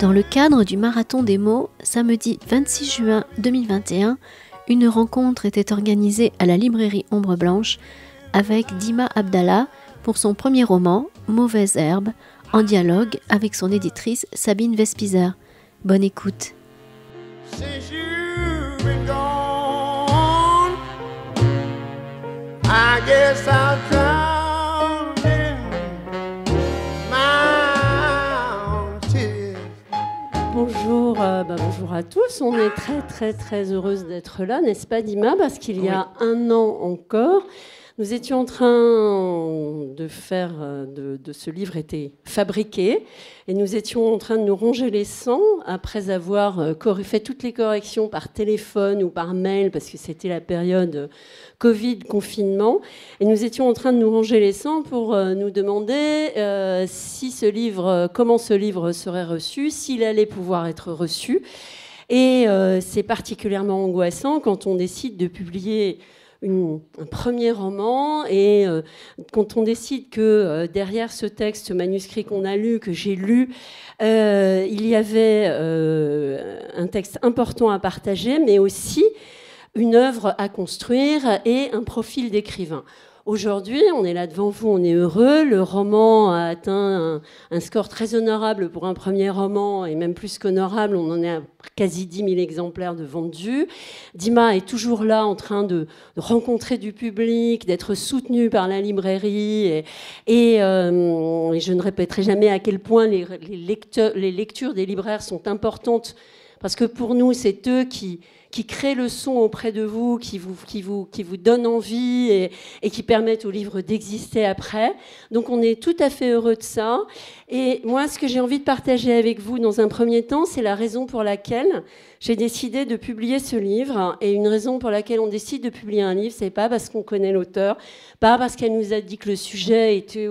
Dans le cadre du Marathon des mots, samedi 26 juin 2021, une rencontre était organisée à la librairie Ombre Blanche avec Dima Abdallah pour son premier roman, Mauvaise Herbe, en dialogue avec son éditrice Sabine Vespizer. Bonne écoute. Euh, bah, bonjour, à tous. On est très très très heureuse d'être là, n'est-ce pas Dima Parce qu'il y a un an encore, nous étions en train de faire, euh, de, ce livre était fabriqué, et nous étions en train de nous ronger les sangs après avoir euh, fait toutes les corrections par téléphone ou par mail, parce que c'était la période Covid, confinement, et nous étions en train de nous ronger les sangs pour euh, nous demander si ce livre, comment ce livre serait reçu, s'il allait pouvoir être reçu. Et c'est particulièrement angoissant quand on décide de publier un premier roman. Et euh, quand on décide que euh, derrière ce texte, manuscrit qu'on a lu, que j'ai lu, euh, il y avait un texte important à partager, mais aussi une œuvre à construire et un profil d'écrivain. Aujourd'hui, on est là devant vous, on est heureux. Le roman a atteint un, score très honorable pour un premier roman, et même plus qu'honorable, on en est à quasi 10 000 exemplaires de vendus. Dima est toujours là en train de, rencontrer du public, d'être soutenu par la librairie, et, euh, je ne répéterai jamais à quel point les lectures des libraires sont importantes, parce que pour nous, c'est eux qui qui crée le son auprès de vous, qui vous, qui vous, qui vous donnent envie et, et qui permettent au livre d'exister après. Donc on est tout à fait heureux de ça. Et moi, ce que j'ai envie de partager avec vous dans un premier temps, c'est la raison pour laquelle j'ai décidé de publier ce livre. Et une raison pour laquelle on décide de publier un livre, c'est pas parce qu'on connaît l'auteur, pas parce qu'elle nous a dit que le sujet était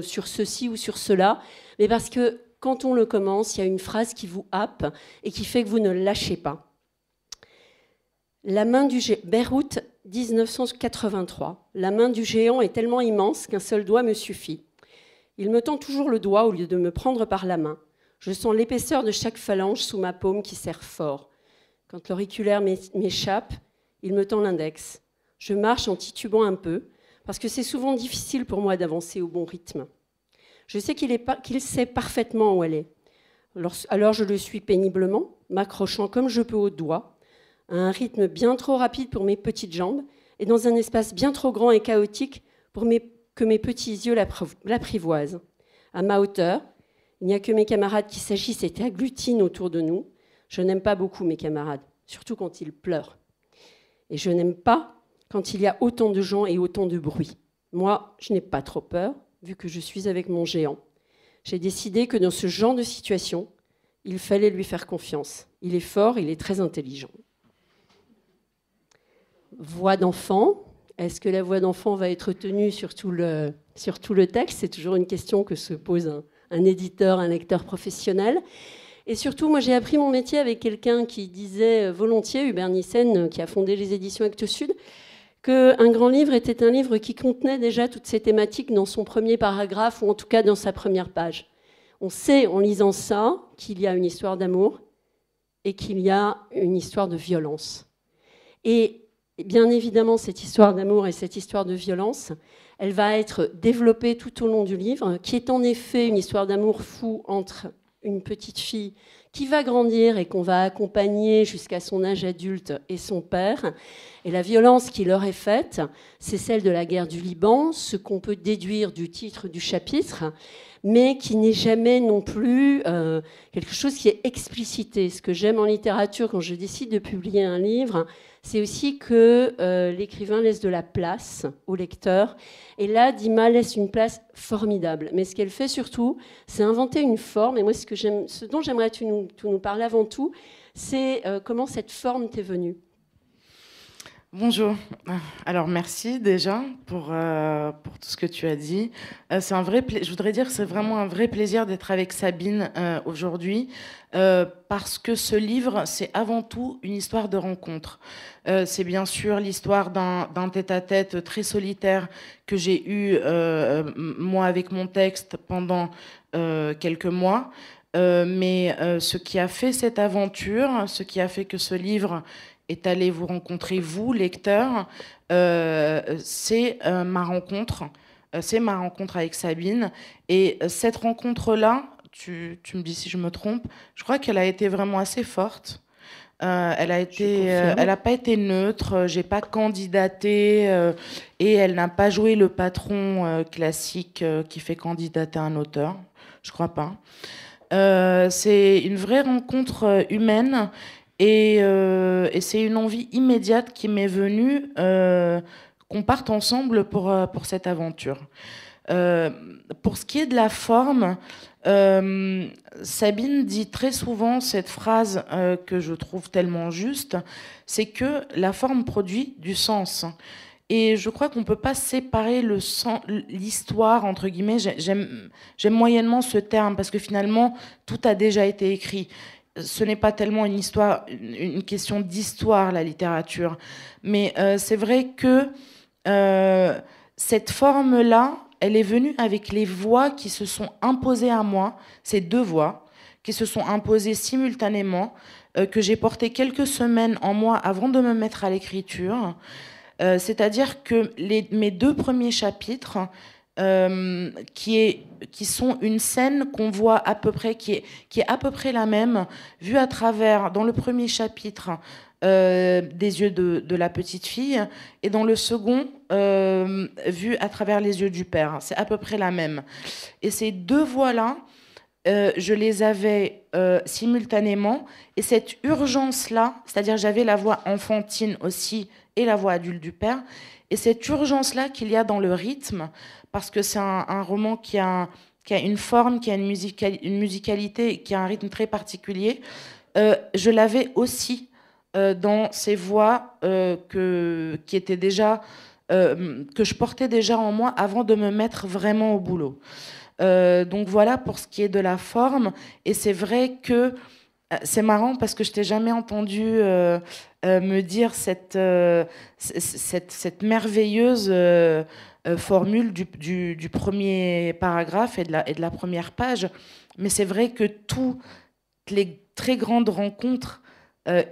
sur ceci ou sur cela, mais parce que quand on le commence, il y a une phrase qui vous happe et qui fait que vous ne lâchez pas. La main du géant, 1983. La main du géant est tellement immense qu'un seul doigt me suffit. Il me tend toujours le doigt au lieu de me prendre par la main. Je sens l'épaisseur de chaque phalange sous ma paume qui serre fort. Quand l'auriculaire m'échappe, il me tend l'index. Je marche en titubant un peu, parce que c'est souvent difficile pour moi d'avancer au bon rythme. Je sais qu'il sait parfaitement où elle est. alors je le suis péniblement, m'accrochant comme je peux au doigt, à un rythme bien trop rapide pour mes petites jambes et dans un espace bien trop grand et chaotique pour que mes petits yeux l'apprivoisent. À ma hauteur, il n'y a que mes camarades qui s'agissent et agglutinent autour de nous. Je n'aime pas beaucoup mes camarades, surtout quand ils pleurent. Et je n'aime pas quand il y a autant de gens et autant de bruit. Moi, je n'ai pas trop peur, vu que je suis avec mon géant. J'ai décidé que dans ce genre de situation, il fallait lui faire confiance. Il est fort, il est très intelligent voix d'enfant. Est-ce que la voix d'enfant va être tenue sur tout le, sur le texte C'est toujours une question que se pose un, éditeur, un lecteur professionnel. Et surtout, moi, j'ai appris mon métier avec quelqu'un qui disait euh, volontiers, Hubert Nissen, euh, qui a fondé les éditions Actes Sud, qu'un grand livre était un livre qui contenait déjà toutes ces thématiques dans son premier paragraphe, ou en tout cas dans sa première page. On sait, en lisant ça, qu'il y a une histoire d'amour et qu'il y a une histoire de violence. Et bien évidemment, cette histoire d'amour et cette histoire de violence, elle va être développée tout au long du livre, qui est en effet une histoire d'amour fou entre une petite fille qui va grandir et qu'on va accompagner jusqu'à son âge adulte et son père. Et la violence qui leur est faite, c'est celle de la guerre du Liban, ce qu'on peut déduire du titre du chapitre, mais qui n'est jamais non plus euh, quelque chose qui est explicité. Ce que j'aime en littérature quand je décide de publier un livre, c'est aussi que euh, l'écrivain laisse de la place au lecteur. Et là, Dima laisse une place formidable. Mais ce qu'elle fait surtout, c'est inventer une forme. Et moi, ce, dont j'aimerais que tu nous, parles avant tout, c'est euh, comment cette forme t'est venue. Bonjour. Alors merci déjà pour, euh, pour tout ce que tu as dit. Euh, c'est un vrai je voudrais dire que c'est vraiment un vrai plaisir d'être avec Sabine euh, aujourd'hui parce que ce livre c'est avant tout une histoire de rencontre. c'est bien sûr l'histoire d'un, d'un tête-à-tête très solitaire que j'ai eu moi avec mon texte pendant quelques mois. mais ce qui a fait cette aventure, ce qui a fait que ce livre est allé vous rencontrer, vous, lecteur, euh, c'est euh, ma rencontre. Euh, c'est ma rencontre avec Sabine. Et cette rencontre-là, tu, me dis si je me trompe, je crois qu'elle a été vraiment assez forte. elle a été, elle n'a pas été neutre. J'ai pas candidaté et elle n'a pas joué le patron classique qui fait candidater un auteur. Je crois pas. C'est une vraie rencontre humaine euh, et, c'est une envie immédiate qui m'est venue euh, qu'on parte ensemble pour, euh, pour cette aventure. pour ce qui est de la forme, Sabine dit très souvent cette phrase que je trouve tellement juste, c'est que la forme produit du sens. Et je crois qu'on ne peut pas séparer l'histoire, entre guillemets, j'aime moyennement ce terme, parce que finalement, tout a déjà été écrit ce n'est pas tellement une histoire, une question d'histoire la littérature, mais euh, c'est vrai que euh, cette forme-là, elle est venue avec les voix qui se sont imposées à moi, ces deux voix qui se sont imposées simultanément, euh, que j'ai portées quelques semaines en moi avant de me mettre à l'écriture. C'est-à-dire que mes deux premiers chapitres, qui est qui sont une scène qu'on voit à peu près, qui est, qui est à peu près la même, vue à travers, dans le premier chapitre, euh, des yeux de, la petite fille, et dans le second, euh, vue à travers les yeux du père. C'est à peu près la même. Et ces deux voix-là, euh, je les avais simultanément, et cette urgence-là, c'est-à-dire j'avais la voix enfantine aussi et la voix adulte du père, et cette urgence-là qu'il y a dans le rythme, parce que c'est un, roman qui a, une forme, qui a une, musicalité, qui a un rythme très particulier, euh, je l'avais aussi euh, dans ces voix euh, que, qui déjà, que je portais déjà en moi avant de me mettre vraiment au boulot. donc voilà pour ce qui est de la forme. Et c'est vrai que euh, c'est marrant parce que je t'ai jamais entendu euh, euh, me dire cette, merveilleuse formule du, premier paragraphe et de la première page. Mais c'est vrai que toutes les très grandes rencontres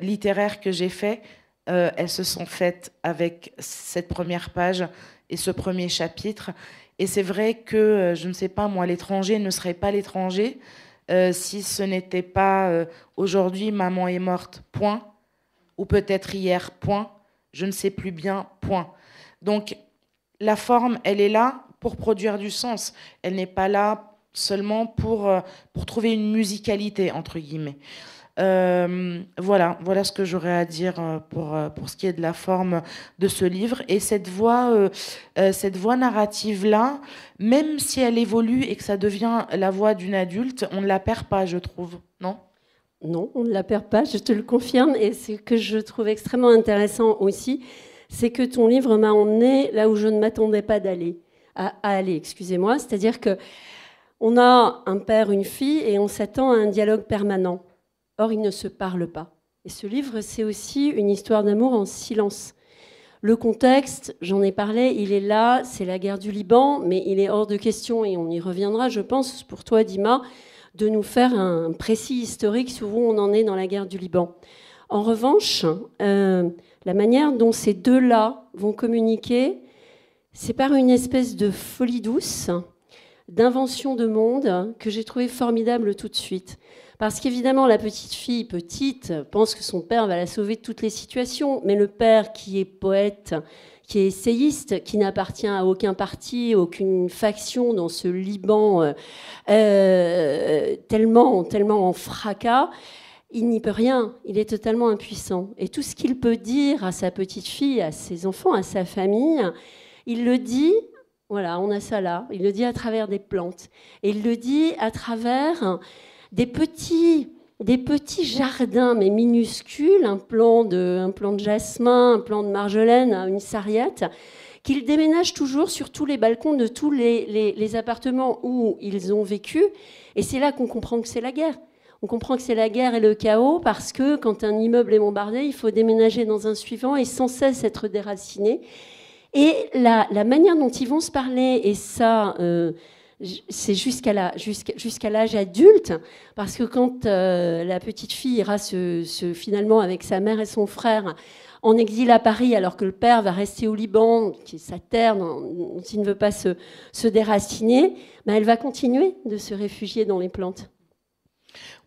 littéraires que j'ai faites, elles se sont faites avec cette première page et ce premier chapitre. Et c'est vrai que, je ne sais pas, moi, l'étranger ne serait pas l'étranger euh, si ce n'était pas euh, aujourd'hui maman est morte, point, ou peut-être hier, point, je ne sais plus bien, point. Donc la forme, elle est là pour produire du sens, elle n'est pas là seulement pour, euh, pour trouver une musicalité, entre guillemets. Euh, voilà, voilà ce que j'aurais à dire euh, pour, euh, pour ce qui est de la forme de ce livre. Et cette voix, cette voix narrative-là, même si elle évolue et que ça devient la voix d'une adulte, on ne la perd pas, je trouve, non Non, on ne la perd pas, je te le confirme. Et ce que je trouve extrêmement intéressant aussi, c'est que ton livre m'a emmené là où je ne m'attendais pas d'aller, à aller, excusez-moi. C'est-à-dire que on a un père, une fille, et on s'attend à un dialogue permanent. Or, ils ne se parlent pas. Et ce livre, c'est aussi une histoire d'amour en silence. Le contexte, j'en ai parlé, il est là, c'est la guerre du Liban, mais il est hors de question, et on y reviendra, je pense, pour toi, Dima, de nous faire un précis historique Souvent, on en est dans la guerre du Liban. En revanche, euh, la manière dont ces deux-là vont communiquer, c'est par une espèce de folie douce, d'invention de monde, que j'ai trouvé formidable tout de suite. Parce qu'évidemment, la petite fille petite pense que son père va la sauver de toutes les situations, mais le père qui est poète, qui est essayiste, qui n'appartient à aucun parti, aucune faction dans ce Liban euh, euh, tellement, tellement en fracas, il n'y peut rien, il est totalement impuissant. Et tout ce qu'il peut dire à sa petite fille, à ses enfants, à sa famille, il le dit, voilà, on a ça là, il le dit à travers des plantes, et il le dit à travers des petits, des petits jardins, mais minuscules, un plan de, un plan de jasmin, un plan de marjolaine, une sarriette, qu'ils déménagent toujours sur tous les balcons de tous les, appartements où ils ont vécu. Et c'est là qu'on comprend que c'est la guerre. On comprend que c'est la guerre et le chaos parce que quand un immeuble est bombardé, il faut déménager dans un suivant et sans cesse être déraciné. Et la, la manière dont ils vont se parler, et ça, euh, c'est jusqu'à l'âge adulte, parce que quand euh, la petite fille ira finalement avec sa mère et son frère en exil à Paris, alors que le père va rester au Liban, qui est sa terre, s'il ne veut pas se, déraciner, ben, elle va continuer de se réfugier dans les plantes.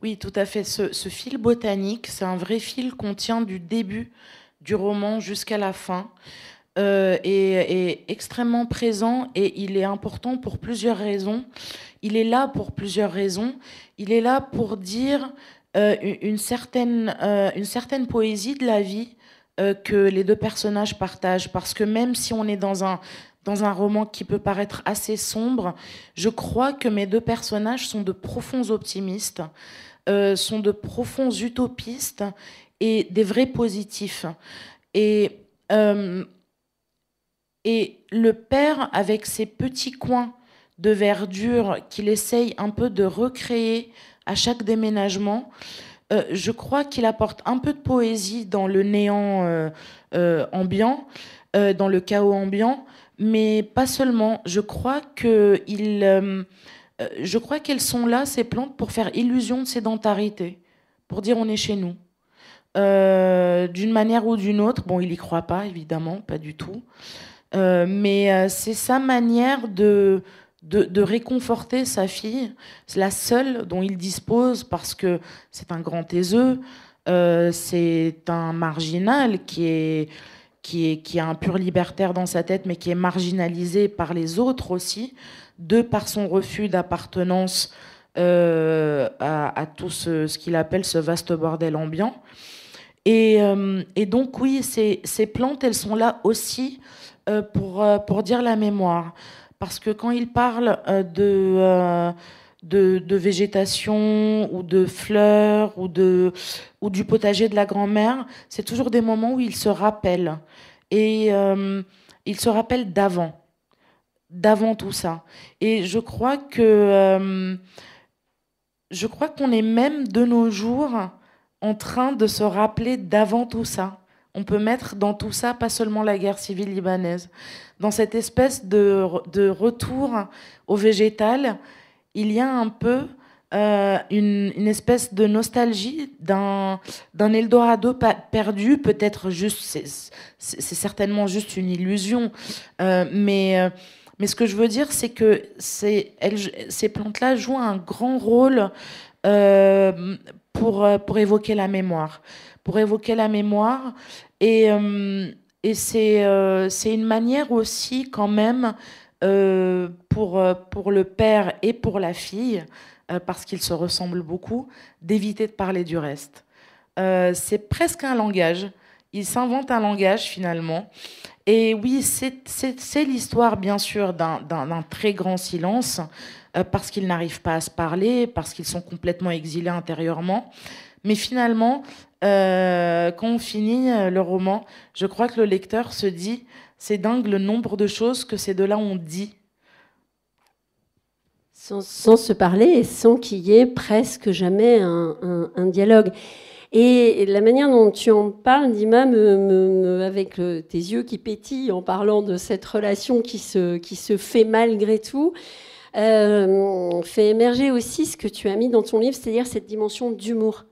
Oui, tout à fait. Ce, ce fil botanique, c'est un vrai fil qu'on tient du début du roman jusqu'à la fin. Euh, est, extrêmement présent et il est important pour plusieurs raisons. Il est là pour plusieurs raisons. Il est là pour dire euh, une, certaine, euh, une certaine poésie de la vie que les deux personnages partagent. Parce que même si on est dans un, dans un roman qui peut paraître assez sombre, je crois que mes deux personnages sont de profonds optimistes, sont de profonds utopistes et des vrais positifs. Et et le père, avec ses petits coins de verdure qu'il essaye un peu de recréer à chaque déménagement, euh, je crois qu'il apporte un peu de poésie dans le néant euh, euh, ambiant, dans le chaos ambiant, mais pas seulement. Je crois que je crois qu'elles sont là ces plantes pour faire illusion de sédentarité, pour dire on est chez nous. d'une manière ou d'une autre, bon, il y croit pas évidemment, pas du tout. Euh, mais euh, c'est sa manière de, de, réconforter sa fille, C'est la seule dont il dispose, parce que c'est un grand taiseux, euh, c'est un marginal qui est, qui, est, qui a un pur libertaire dans sa tête, mais qui est marginalisé par les autres aussi, de par son refus d'appartenance à, tout ce, qu'il appelle ce vaste bordel ambiant. Et, donc oui, ces, plantes, elles sont là aussi euh, pour, euh, pour dire la mémoire. Parce que quand il parle euh, de, de, végétation ou de fleurs ou, de, ou du potager de la grand-mère, c'est toujours des moments où il se rappelle. Et il se rappelle d'avant, d'avant tout ça. Et je crois que... je crois qu'on est même de nos jours en train de se rappeler d'avant tout ça on peut mettre dans tout ça pas seulement la guerre civile libanaise. Dans cette espèce de, retour au végétal, il y a un peu euh, une, espèce de nostalgie d'un Eldorado perdu. Peut-être juste, c'est certainement juste une illusion, euh, mais. Euh, mais ce que je veux dire, c'est que ces, ces plantes-là jouent un grand rôle pour, pour évoquer la mémoire pour évoquer la mémoire. Et, euh, et euh, c'est une manière aussi quand même euh, pour, pour le père et pour la fille, parce qu'ils se ressemblent beaucoup, d'éviter de parler du reste. c'est presque un langage. Ils s'inventent un langage finalement. Et oui, c'est l'histoire, bien sûr, d'un très grand silence, parce qu'ils n'arrivent pas à se parler, parce qu'ils sont complètement exilés intérieurement. Mais finalement, euh, quand on finit euh, le roman, je crois que le lecteur se dit, c'est dingue le nombre de choses que ces deux-là ont dit. Sans, se parler et sans qu'il y ait presque jamais un, dialogue. Et la manière dont tu en parles, Dima, avec tes yeux qui pétillent en parlant de cette relation qui se, fait malgré tout, euh, fait émerger aussi ce que tu as mis dans ton livre, c'est-à-dire cette dimension d'humour.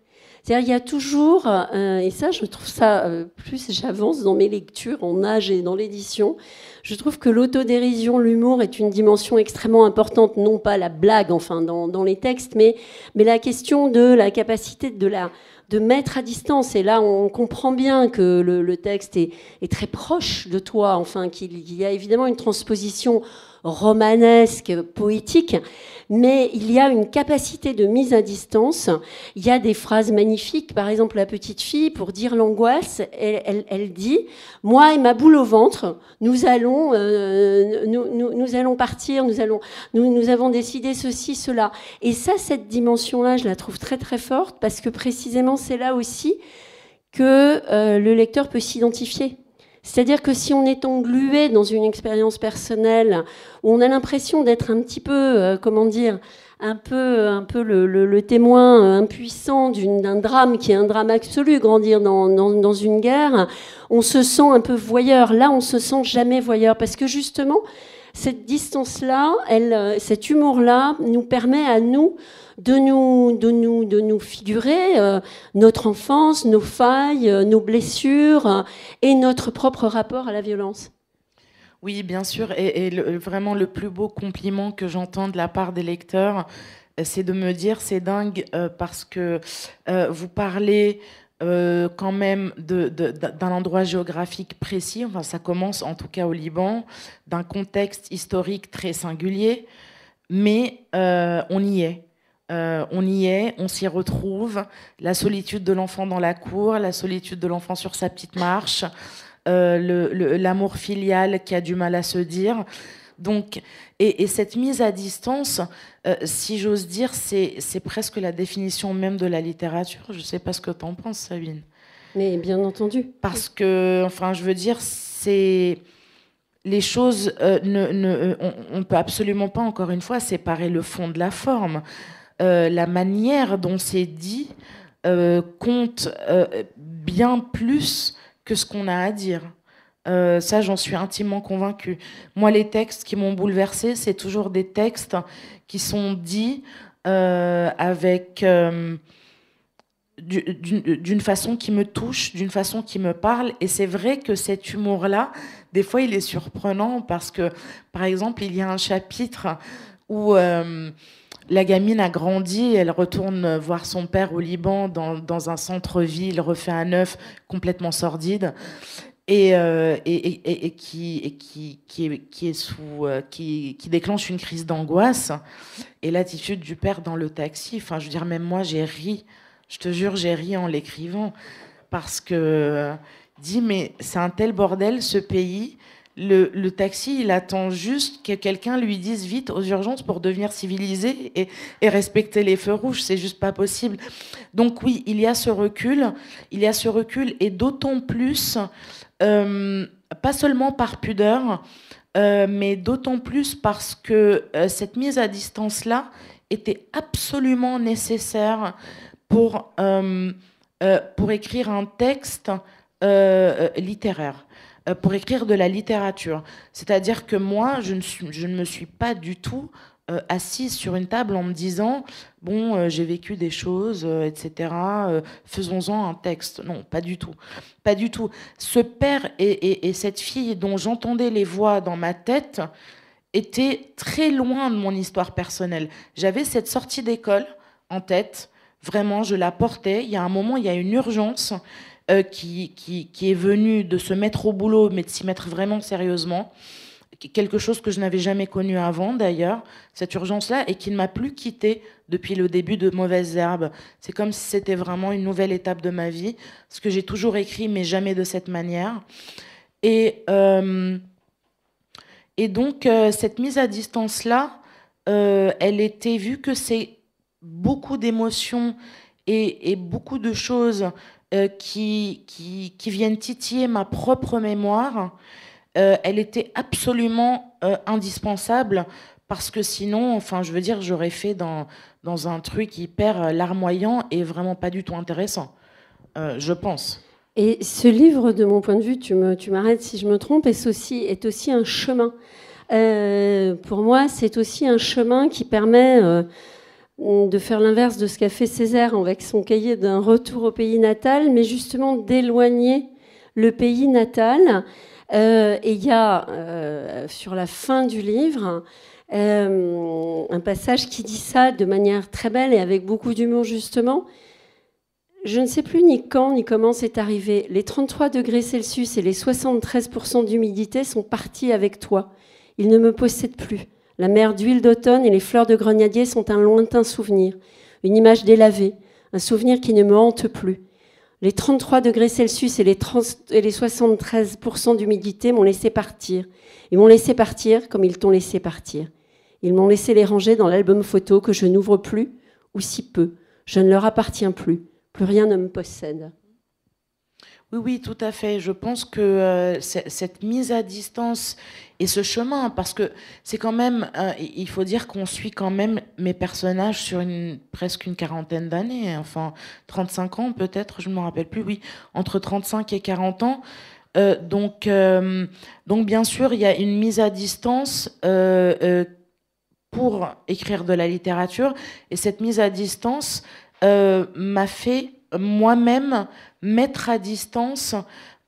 C'est-à-dire, il y a toujours, euh, et ça, je trouve ça, euh, plus j'avance dans mes lectures en âge et dans l'édition, je trouve que l'autodérision, l'humour est une dimension extrêmement importante, non pas la blague, enfin, dans, dans les textes, mais, mais la question de la capacité de la de mettre à distance. Et là, on comprend bien que le, texte est, très proche de toi, enfin, qu'il y a évidemment une transposition romanesque, poétique, mais il y a une capacité de mise à distance. Il y a des phrases magnifiques, par exemple la petite fille, pour dire l'angoisse, elle, elle, dit ⁇ Moi et ma boule au ventre, nous allons, euh, nous, nous, allons partir, nous, allons, nous, nous avons décidé ceci, cela. ⁇ Et ça, cette dimension-là, je la trouve très très forte, parce que précisément, c'est là aussi que euh, le lecteur peut s'identifier. C'est-à-dire que si on est englué dans une expérience personnelle, où on a l'impression d'être un petit peu, euh, comment dire, un peu, un peu le, témoin euh, impuissant d'un drame qui est un drame absolu, grandir dans, dans, dans, une guerre, on se sent un peu voyeur. Là, on se sent jamais voyeur parce que justement, cette distance-là, cet humour-là, nous permet à nous de nous, de nous, de nous figurer euh, notre enfance, nos failles, euh, nos blessures euh, et notre propre rapport à la violence. Oui, bien sûr. Et, vraiment, le plus beau compliment que j'entends de la part des lecteurs, c'est de me dire c'est dingue parce que vous parlez. quand même d'un endroit géographique précis, enfin ça commence en tout cas au Liban, d'un contexte historique très singulier, mais on y est. Euh, on y est, on s'y retrouve. La solitude de l'enfant dans la cour, la solitude de l'enfant sur sa petite marche, euh, l'amour filial qui a du mal à se dire. Donc, et, cette mise à distance, euh, si j'ose dire, c'est presque la définition même de la littérature. Je ne sais pas ce que tu en penses, Sabine. Mais bien entendu. Parce que, enfin, je veux dire, c'est les choses ne, on, ne peut absolument pas, encore une fois, séparer le fond de la forme. Euh, la manière dont c'est dit euh, compte euh, bien plus que ce qu'on a à dire. ça, j'en suis intimement convaincue. Moi, les textes qui m'ont bouleversée, c'est toujours des textes qui sont dits avec d'une façon qui me touche, d'une façon qui me parle. Et c'est vrai que cet humour-là, des fois, il est surprenant parce que, par exemple, il y a un chapitre où la gamine a grandi, elle retourne voir son père au Liban dans, un centre-ville refait à neuf, complètement sordide, et, euh, et, qui, qui, est, sous, euh, qui, déclenche une crise d'angoisse. Et l'attitude du père dans le taxi, enfin, je veux dire, même moi, j'ai ri. Je te jure, j'ai ri en l'écrivant. Parce que, euh, dis, mais c'est un tel bordel, ce pays le, taxi, il attend juste que quelqu'un lui dise vite aux urgences pour devenir civilisé et, respecter les feux rouges. C'est juste pas possible. Donc oui, il y a ce recul, il y a ce recul, et d'autant plus, euh, pas seulement par pudeur, euh, mais d'autant plus parce que euh, cette mise à distance là était absolument nécessaire pour pour écrire un texte littéraire. Euh, pour écrire de la littérature. C'est-à-dire que moi, je ne, me suis pas du tout euh, assise sur une table en me disant, bon, euh, j'ai vécu des choses, etc., faisons-en un texte. Non, pas du tout. Pas du tout. Ce père et cette fille dont j'entendais les voix dans ma tête étaient très loin de mon histoire personnelle. J'avais cette sortie d'école en tête. Vraiment, je la portais. Il y a un moment, il y a une urgence. Euh, qui, qui, qui, est venu de se mettre au boulot, mais de s'y mettre vraiment sérieusement. Quelque chose que je n'avais jamais connu avant, d'ailleurs, cette urgence-là, et qui ne m'a plus quittée depuis le début de Mauvaises Herbes. C'est comme si c'était vraiment une nouvelle étape de ma vie, ce que j'ai toujours écrit, mais jamais de cette manière. Et, euh, et donc, euh, cette mise à distance-là, elle était vue que c'est beaucoup d'émotions et, et beaucoup de choses euh, qui, qui, viennent titiller ma propre mémoire, euh, elle était absolument euh, indispensable parce que sinon, enfin, je veux dire, j'aurais fait dans, dans un truc hyper larmoyant et vraiment pas du tout intéressant, je pense. Et ce livre, de mon point de vue, tu, me, tu m'arrêtes si je me trompe, est est aussi un chemin. pour moi, c'est aussi un chemin qui permet de faire l'inverse de ce qu'a fait Césaire avec son cahier d'un retour au pays natal, mais justement d'éloigner le pays natal. Euh, et il y a euh, sur la fin du livre euh, un passage qui dit ça de manière très belle et avec beaucoup d'humour justement. Je ne sais plus ni quand ni comment c'est arrivé. Les 33 degrés Celsius et les 73% d'humidité sont partis avec toi. Ils ne me possèdent plus. La mer d'huile d'automne et les fleurs de grenadier sont un lointain souvenir, une image délavée, un souvenir qui ne me hante plus. Les 33 degrés Celsius et les, 73% d'humidité m'ont laissé partir. et m'ont laissé partir comme ils t'ont laissé partir. Ils m'ont laissé les ranger dans l'album photo que je n'ouvre plus, ou si peu. Je ne leur appartiens plus. Plus rien ne me possède. Oui, oui, tout à fait. Je pense que euh, cette mise à distance et ce chemin, parce que c'est quand même, euh, il faut dire qu'on suit quand même mes personnages sur presque une quarantaine d'années, hein. enfin 35 ans peut-être, je ne me rappelle plus, oui, entre 35 et 40 ans. Euh, donc, donc, bien sûr, il y a une mise à distance pour écrire de la littérature, et cette mise à distance m'a fait moi-même mettre à distance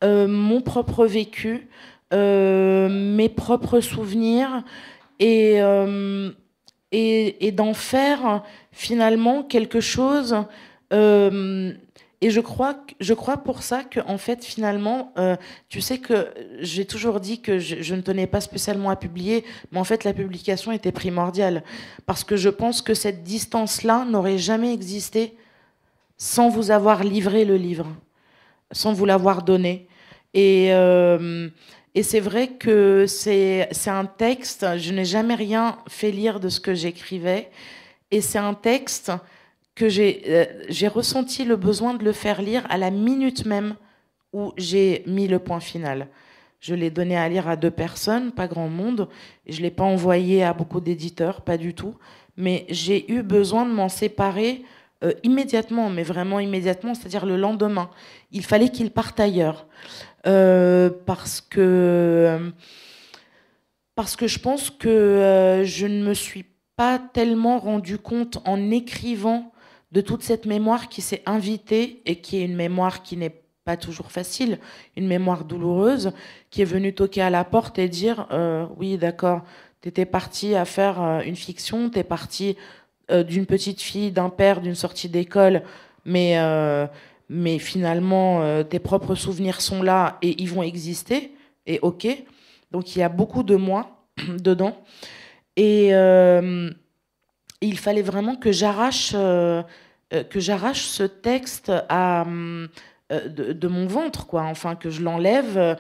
euh, mon propre vécu, euh, mes propres souvenirs euh, et, d'en faire finalement quelque chose. et je crois, pour ça que, en fait, finalement, tu sais que j'ai toujours dit que je, ne tenais pas spécialement à publier, mais en fait, la publication était primordiale. Parce que je pense que cette distance-là n'aurait jamais existé sans vous avoir livré le livre, sans vous l'avoir donné. Et, euh, c'est vrai que c'est un texte, je n'ai jamais rien fait lire de ce que j'écrivais, et c'est un texte que euh, j'ai ressenti le besoin de le faire lire à la minute même où j'ai mis le point final. Je l'ai donné à lire à deux personnes, pas grand monde. Je ne l'ai pas envoyé à beaucoup d'éditeurs, pas du tout. Mais j'ai eu besoin de m'en séparer euh, immédiatement, mais vraiment immédiatement, c'est-à-dire le lendemain. Il fallait qu'il parte ailleurs. Euh, parce que. Euh, parce que je pense que je ne me suis pas tellement rendu compte en écrivant de toute cette mémoire qui s'est invitée et qui est une mémoire qui n'est pas toujours facile, une mémoire douloureuse, qui est venue toquer à la porte et dire oui d'accord, t'étais parti à faire une fiction, t'es parti euh, d'une petite fille, d'un père, d'une sortie d'école, mais, euh, mais finalement, euh, tes propres souvenirs sont là et ils vont exister, et ok. Donc il y a beaucoup de moi dedans. Et il fallait vraiment que j'arrache que j'arrache ce texte de, mon ventre, quoi. Enfin, que je l'enlève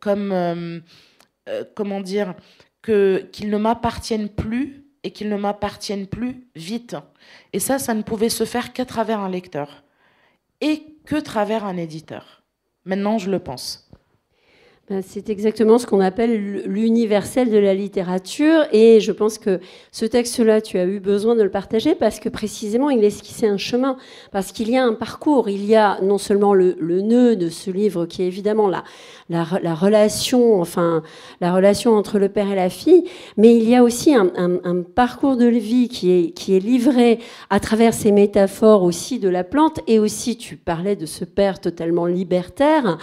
comme. comment dire que qu'il ne m'appartienne plus et qu'ils ne m'appartiennent plus vite. Et ça, ça ne pouvait se faire qu'à travers un lecteur et que travers un éditeur. Maintenant, je le pense. Euh, c'est exactement ce qu'on appelle l'universel de la littérature. Et je pense que ce texte-là, tu as eu besoin de le partager parce que précisément, il esquissait un chemin, parce qu'il y a un parcours. Il y a non seulement le, nœud de ce livre, qui est évidemment la, la, relation, enfin, la relation entre le père et la fille, mais il y a aussi un, parcours de vie qui est, livré à travers ces métaphores aussi de la plante. Et aussi, tu parlais de ce père totalement libertaire.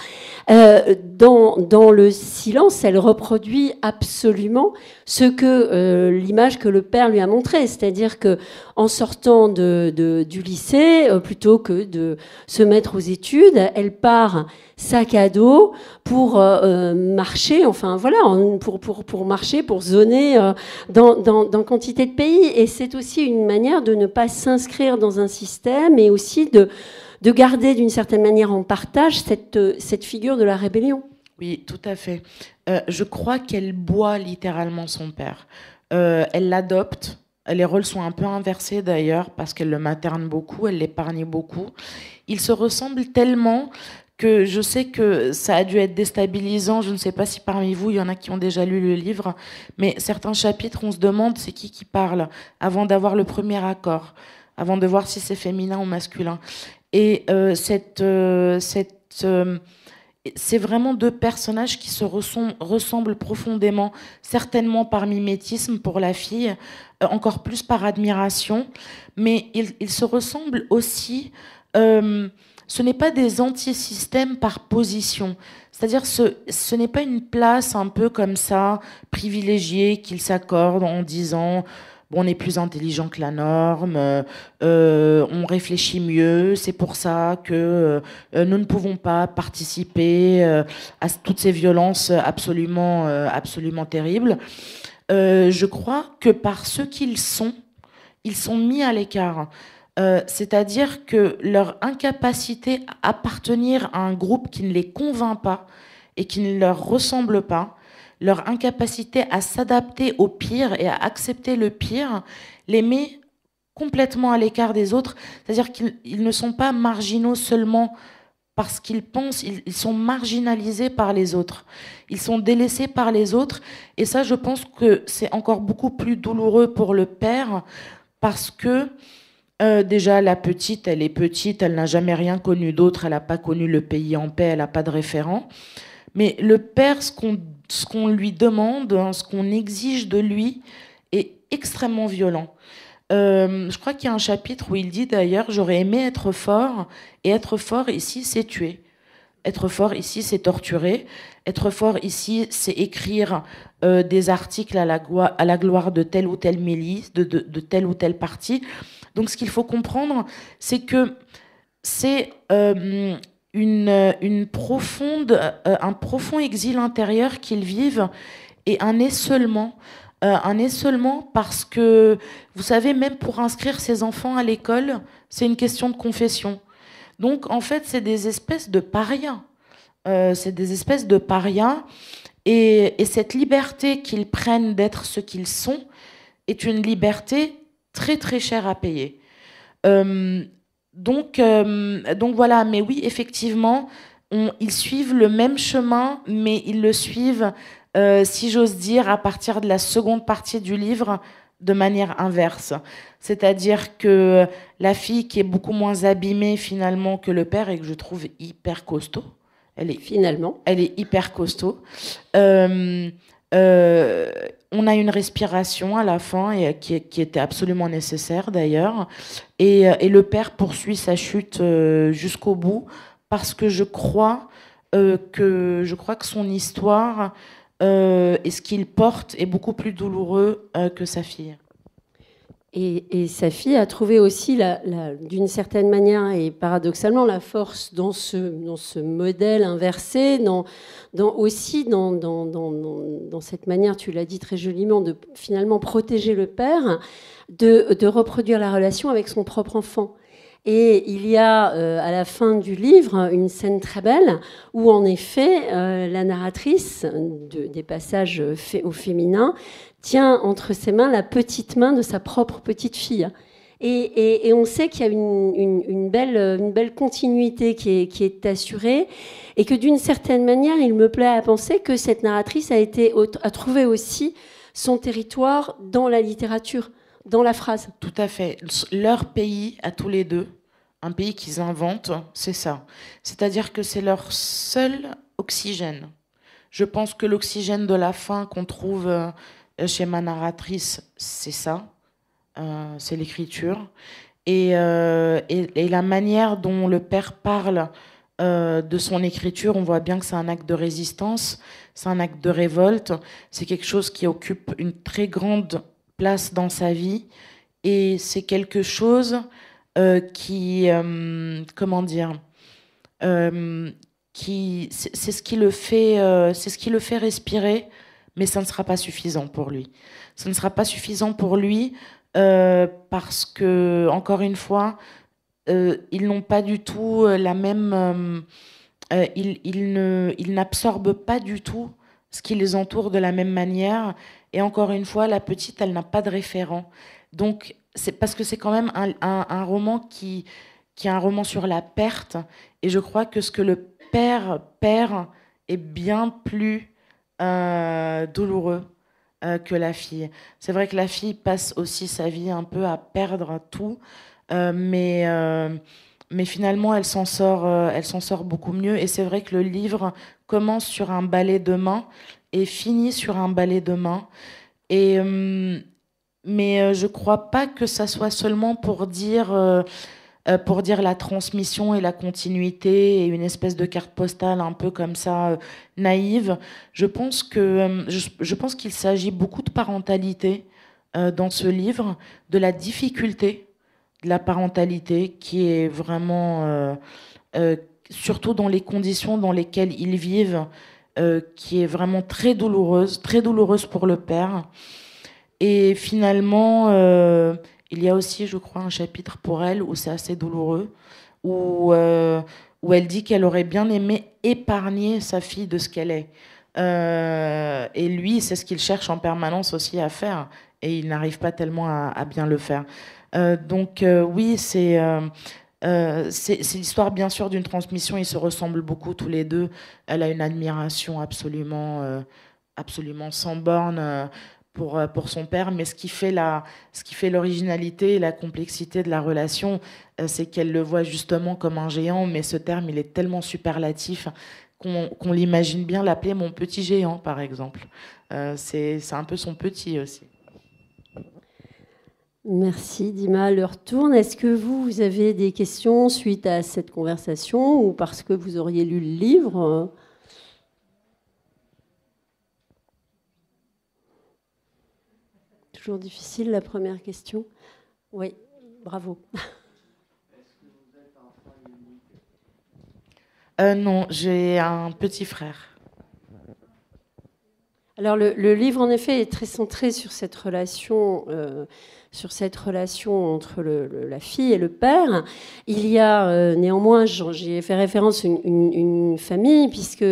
Euh, dans dans le silence, elle reproduit absolument ce que euh, l'image que le père lui a montrée, c'est-à-dire que en sortant de, du lycée, euh, plutôt que de se mettre aux études, elle part sac à dos pour euh, marcher, enfin voilà, pour, pour, marcher, pour zoner dans, quantité de pays. Et c'est aussi une manière de ne pas s'inscrire dans un système et aussi de de garder d'une certaine manière en partage cette, cette figure de la rébellion. Oui, tout à fait. Euh, je crois qu'elle boit littéralement son père. Euh, elle l'adopte. Les rôles sont un peu inversés d'ailleurs parce qu'elle le materne beaucoup, elle l'épargne beaucoup. Ils se ressemblent tellement que je sais que ça a dû être déstabilisant. Je ne sais pas si parmi vous, il y en a qui ont déjà lu le livre, mais certains chapitres, on se demande c'est qui qui parle avant d'avoir le premier accord, avant de voir si c'est féminin ou masculin. Et euh, cette, cette c'est vraiment deux personnages qui se ressemblent, profondément, certainement par mimétisme pour la fille, euh, encore plus par admiration, mais ils, se ressemblent aussi. Euh, ce n'est pas des anti-systèmes par position. C'est-à-dire ce, ce n'est pas une place un peu comme ça, privilégiée, qu'ils s'accordent en disant on est plus intelligent que la norme, euh, euh, on réfléchit mieux, c'est pour ça que euh, nous ne pouvons pas participer à toutes ces violences absolument, absolument terribles. je crois que par ce qu'ils sont, ils sont mis à l'écart. c'est-à-dire que leur incapacité à appartenir à un groupe qui ne les convainc pas et qui ne leur ressemble pas, leur incapacité à s'adapter au pire et à accepter le pire, les met complètement à l'écart des autres. C'est-à-dire qu'ils ne sont pas marginaux seulement parce qu'ils pensent, ils, sont marginalisés par les autres, ils sont délaissés par les autres, et ça, je pense que c'est encore beaucoup plus douloureux pour le père, parce que euh, déjà, la petite, elle est petite, elle n'a jamais rien connu d'autre, elle n'a pas connu le pays en paix, elle n'a pas de référent, mais le père, ce qu'on ce qu'on lui demande, hein, ce qu'on exige de lui est extrêmement violent. Euh, je crois qu'il y a un chapitre où il dit d'ailleurs J'aurais aimé être fort, et être fort ici, c'est tuer. Être fort ici, c'est torturer. Être fort ici, c'est écrire euh, des articles à la, gloire de telle ou telle milice, de, telle ou telle partie. Donc, ce qu'il faut comprendre, c'est que c'est euh, une, une profonde, euh, un profond exil intérieur qu'ils vivent et un esseulement. Euh, un seulement parce que, vous savez, même pour inscrire ses enfants à l'école, c'est une question de confession. Donc, en fait, c'est des espèces de paria. Euh, c'est des espèces de paria. Et, cette liberté qu'ils prennent d'être ce qu'ils sont est une liberté très, très chère à payer. Euh, donc, euh, donc voilà, mais oui, effectivement, ils suivent le même chemin, mais ils le suivent, euh, si j'ose dire, à partir de la seconde partie du livre, de manière inverse. C'est-à-dire que la fille qui est beaucoup moins abîmée finalement que le père et que je trouve hyper costaud, elle est finalement, elle est hyper costaud. Euh, on a une respiration à la fin euh, qui, était absolument nécessaire d'ailleurs. Et, euh, le père poursuit sa chute euh, jusqu'au bout parce que je crois que je crois que son histoire et ce qu'il porte est beaucoup plus douloureux que sa fille. Et, sa fille a trouvé aussi, d'une certaine manière et paradoxalement, la force dans ce, modèle inversé, aussi dans, cette manière, tu l'as dit très joliment, de finalement protéger le père, de reproduire la relation avec son propre enfant. Et il y a euh, à la fin du livre une scène très belle où en effet euh, la narratrice des passages au féminin tient entre ses mains la petite main de sa propre petite fille. Et, on sait qu'il y a une, belle, une belle continuité qui est, assurée et que d'une certaine manière, il me plaît à penser que cette narratrice a, été, a trouvé aussi son territoire dans la littérature, dans la phrase. Tout à fait. Leur pays à tous les deux un pays qu'ils inventent, c'est ça. C'est-à-dire que c'est leur seul oxygène. Je pense que l'oxygène de la faim qu'on trouve euh, chez ma narratrice, c'est ça, euh, c'est l'écriture. Euh, et, la manière dont le père parle de son écriture, on voit bien que c'est un acte de résistance, c'est un acte de révolte, c'est quelque chose qui occupe une très grande place dans sa vie, et c'est quelque chose euh, qui, euh, comment dire, euh, qui, c'est ce qui le fait, c'est ce qui le fait respirer, mais ça ne sera pas suffisant pour lui. Ça ne sera pas suffisant pour lui parce que, encore une fois, ils n'ont pas du tout la même, ils, ne, ils n'absorbent pas du tout ce qui les entoure de la même manière. Et encore une fois, la petite, elle n'a pas de référent. Donc, c'est parce que c'est quand même un, un, roman qui, qui est un roman sur la perte. Et je crois que ce que le père perd est bien plus euh, douloureux euh, que la fille. C'est vrai que la fille passe aussi sa vie un peu à perdre tout, euh, mais, mais finalement, elle s'en sort, elle s'en sort beaucoup mieux. Et c'est vrai que le livre commence sur un balai de main et finit sur un balai de main. Et, hum, mais euh, je ne crois pas que ça soit seulement pour dire, euh, euh, pour dire la transmission et la continuité et une espèce de carte postale un peu comme ça naïve. Je pense que je, pense qu'il s'agit beaucoup de parentalité dans ce livre, de la difficulté de la parentalité qui est vraiment surtout dans les conditions dans lesquelles ils vivent, qui est vraiment très douloureuse, très douloureuse pour le père. Et finalement, euh, il y a aussi, je crois, un chapitre pour elle où c'est assez douloureux, où, euh, où elle dit qu'elle aurait bien aimé épargner sa fille de ce qu'elle est. Euh, et lui, c'est ce qu'il cherche en permanence aussi à faire, et il n'arrive pas tellement à, bien le faire. donc oui, c'est... c'est l'histoire bien sûr d'une transmission, ils se ressemblent beaucoup tous les deux. Elle a une admiration absolument, absolument sans borne. Euh, pour, son père, mais ce qui fait ce qui fait l'originalité et la complexité de la relation, euh, c'est qu'elle le voit justement comme un géant, mais ce terme, il est tellement superlatif qu'on l'imagine bien l'appeler mon petit géant, par exemple. Euh, c'est un peu son petit aussi. Merci Dima. L'heure tourne. Est-ce que vous, vous avez des questions suite à cette conversation ou parce que vous auriez lu le livre difficile, la première question. Oui, bravo. Euh, non, j'ai un petit frère. Alors le, livre, en effet, est très centré sur cette relation euh, sur cette relation entre la fille et le père. Il y a euh, néanmoins, j'ai fait référence, une, une, famille, puisque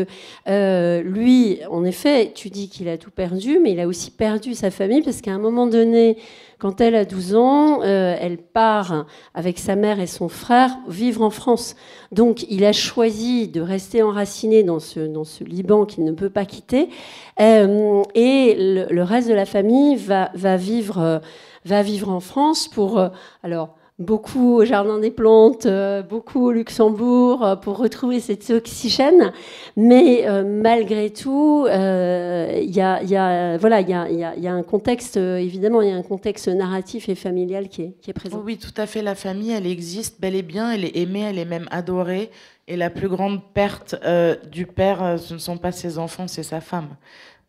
euh, lui, en effet, tu dis qu'il a tout perdu, mais il a aussi perdu sa famille, parce qu'à un moment donné, quand elle a 12 ans, euh, elle part avec sa mère et son frère vivre en France. Donc il a choisi de rester enraciné dans ce, dans ce Liban qu'il ne peut pas quitter. et le, reste de la famille va, va vivre va vivre en France pour, euh, alors, beaucoup au Jardin des Plantes, euh, beaucoup au Luxembourg, euh, pour retrouver cette oxygène. Mais malgré tout, il y, a, voilà, y, a, y, a, un contexte, évidemment, il y a un contexte narratif et familial qui est, présent. Oh oui, tout à fait. La famille, elle existe bel et bien, elle est aimée, elle est même adorée. Et la plus grande perte du père, ce ne sont pas ses enfants, c'est sa femme.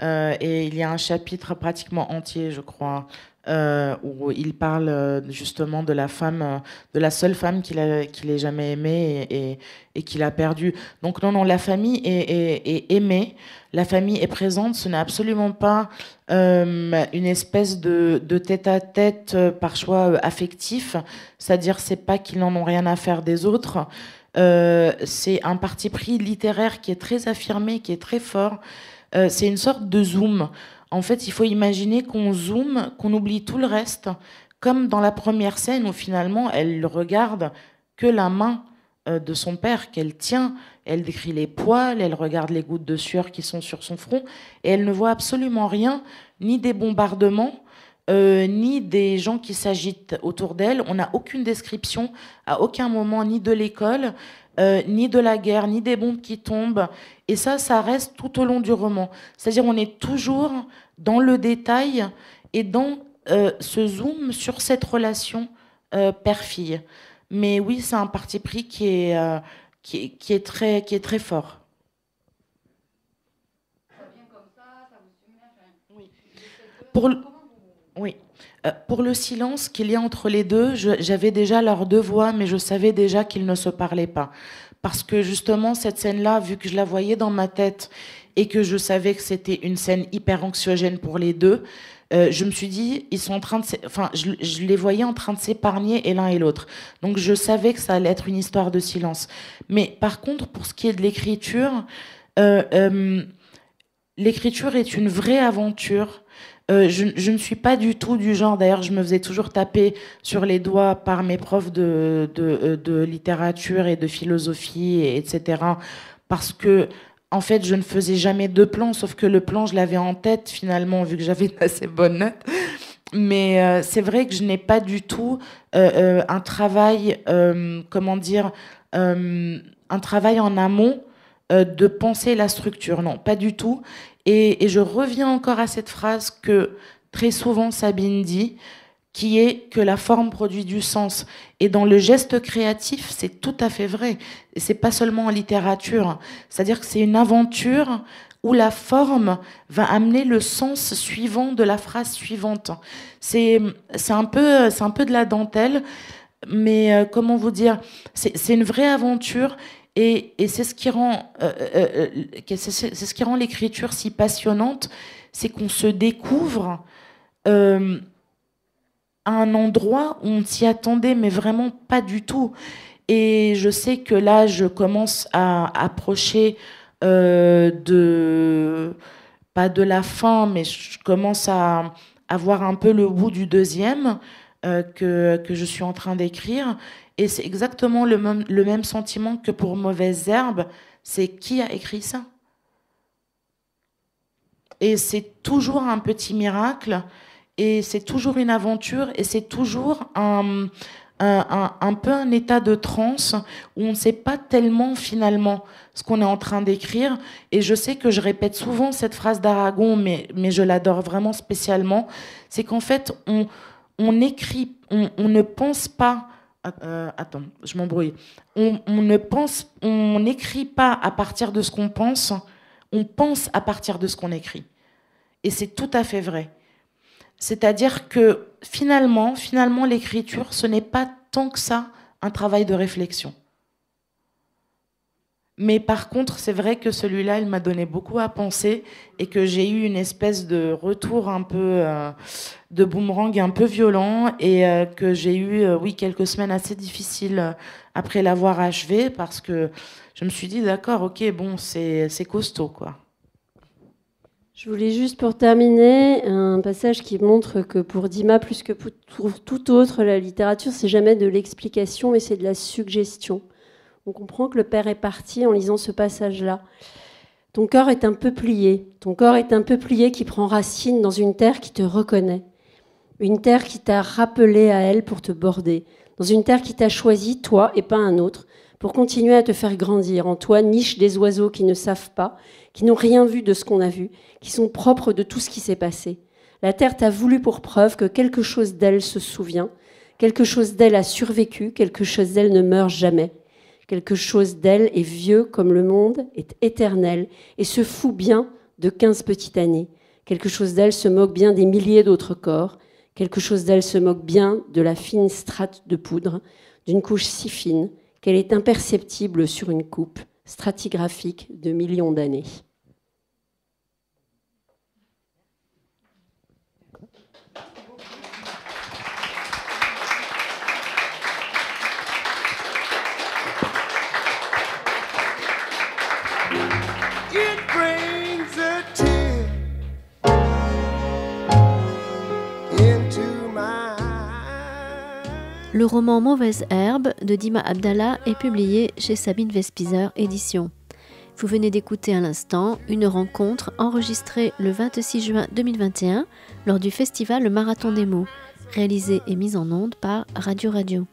et il y a un chapitre pratiquement entier, je crois, euh, où il parle euh, justement de la femme, euh, de la seule femme qu'il qu'il ait jamais aimée et, et, et qu'il a perdue. Donc non, non, la famille est, est, aimée, la famille est présente, ce n'est absolument pas euh, une espèce de, de, tête à tête par choix euh, affectif, c'est-à-dire c'est pas qu'ils n'en ont rien à faire des autres. Euh, c'est un parti pris littéraire qui est très affirmé, qui est très fort. Euh, c'est une sorte de zoom. En fait, il faut imaginer qu'on zoome, qu'on oublie tout le reste, comme dans la première scène où finalement elle regarde que la main euh, de son père qu'elle tient, elle décrit les poils, elle regarde les gouttes de sueur qui sont sur son front, et elle ne voit absolument rien, ni des bombardements, euh, ni des gens qui s'agitent autour d'elle. On n'a aucune description à aucun moment, ni de l'école, euh, ni de la guerre, ni des bombes qui tombent. Et ça, ça reste tout au long du roman. C'est-à-dire on est toujours dans le détail et dans euh, ce zoom sur cette relation euh, père-fille. Mais oui, c'est un parti pris qui est, qui est, qui, est, très, qui est très fort. Pour, oui. Euh, pour le silence qu'il y a entre les deux, j'avais déjà leurs deux voix, mais je savais déjà qu'ils ne se parlaient pas. Parce que justement, cette scène-là, vu que je la voyais dans ma tête et que je savais que c'était une scène hyper anxiogène pour les deux, euh, je me suis dit, ils sont en train de, enfin, je, les voyais en train de s'épargner et l'un et l'autre. Donc je savais que ça allait être une histoire de silence. Mais par contre, pour ce qui est de l'écriture, euh, l'écriture est une vraie aventure euh, je, ne suis pas du tout du genre, d'ailleurs je me faisais toujours taper sur les doigts par mes profs de, de, euh, littérature et de philosophie, etc. Parce que en fait, je ne faisais jamais de plan, sauf que le plan, je l'avais en tête finalement, vu que j'avais une assez bonne note. Mais euh, c'est vrai que je n'ai pas du tout un travail, comment dire, un travail en amont de penser la structure. Non, pas du tout. Et, et, je reviens encore à cette phrase que très souvent Sabine dit, qui est que la forme produit du sens. Et dans le geste créatif, c'est tout à fait vrai. Et c'est pas seulement en littérature. C'est-à-dire que c'est une aventure où la forme va amener le sens suivant de la phrase suivante. C'est un, peu, c'est un peu de la dentelle mais euh, comment vous dire, c'est une vraie aventure et, c'est ce qui rend, euh, euh, c'est ce qui rend l'écriture si passionnante, c'est qu'on se découvre à un endroit où on s'y attendait, mais vraiment pas du tout. Et je sais que là, je commence à approcher de pas de la fin, mais je commence à avoir un peu le bout du deuxième. Euh, que, je suis en train d'écrire. Et c'est exactement le même, le même sentiment que pour Mauvaise Herbe. C'est qui a écrit ça Et c'est toujours un petit miracle, et c'est toujours une aventure, et c'est toujours un, un, un, peu un état de transe où on ne sait pas tellement finalement ce qu'on est en train d'écrire. Et je sais que je répète souvent cette phrase d'Aragon, mais, mais je l'adore vraiment spécialement. C'est qu'en fait, on, on écrit, on, ne pense pas. Euh, euh, attends, je m'embrouille. on, ne pense, on n'écrit pas à partir de ce qu'on pense, on pense à partir de ce qu'on écrit. Et c'est tout à fait vrai. C'est-à-dire que finalement, finalement, l'écriture, ce n'est pas tant que ça un travail de réflexion. Mais par contre, c'est vrai que celui-là, il m'a donné beaucoup à penser et que j'ai eu une espèce de retour un peu euh, de boomerang un peu violent et euh, que j'ai eu, euh, oui, quelques semaines assez difficiles après l'avoir achevé parce que je me suis dit, d'accord, ok, bon, c'est costaud, quoi. Je voulais juste pour terminer un passage qui montre que pour Dima, plus que pour tout autre, la littérature, c'est jamais de l'explication, mais c'est de la suggestion. On comprend que le Père est parti en lisant ce passage-là. Ton corps est un peu plié, ton corps est un peu plié qui prend racine dans une terre qui te reconnaît, une terre qui t'a rappelé à elle pour te border, dans une terre qui t'a choisi, toi et pas un autre, pour continuer à te faire grandir. En toi niche des oiseaux qui ne savent pas, qui n'ont rien vu de ce qu'on a vu, qui sont propres de tout ce qui s'est passé. La terre t'a voulu pour preuve que quelque chose d'elle se souvient, quelque chose d'elle a survécu, quelque chose d'elle ne meurt jamais. Quelque chose d'elle est vieux comme le monde, est éternel, et se fout bien de quinze petites années. Quelque chose d'elle se moque bien des milliers d'autres corps. Quelque chose d'elle se moque bien de la fine strate de poudre, d'une couche si fine qu'elle est imperceptible sur une coupe stratigraphique de millions d'années. Le roman Mauvaise herbe de Dima Abdallah est publié chez Sabine Vespizer Éditions. Vous venez d'écouter à l'instant une rencontre enregistrée le 26 juin 2021 lors du festival Le Marathon des mots, réalisé et mise en onde par Radio Radio.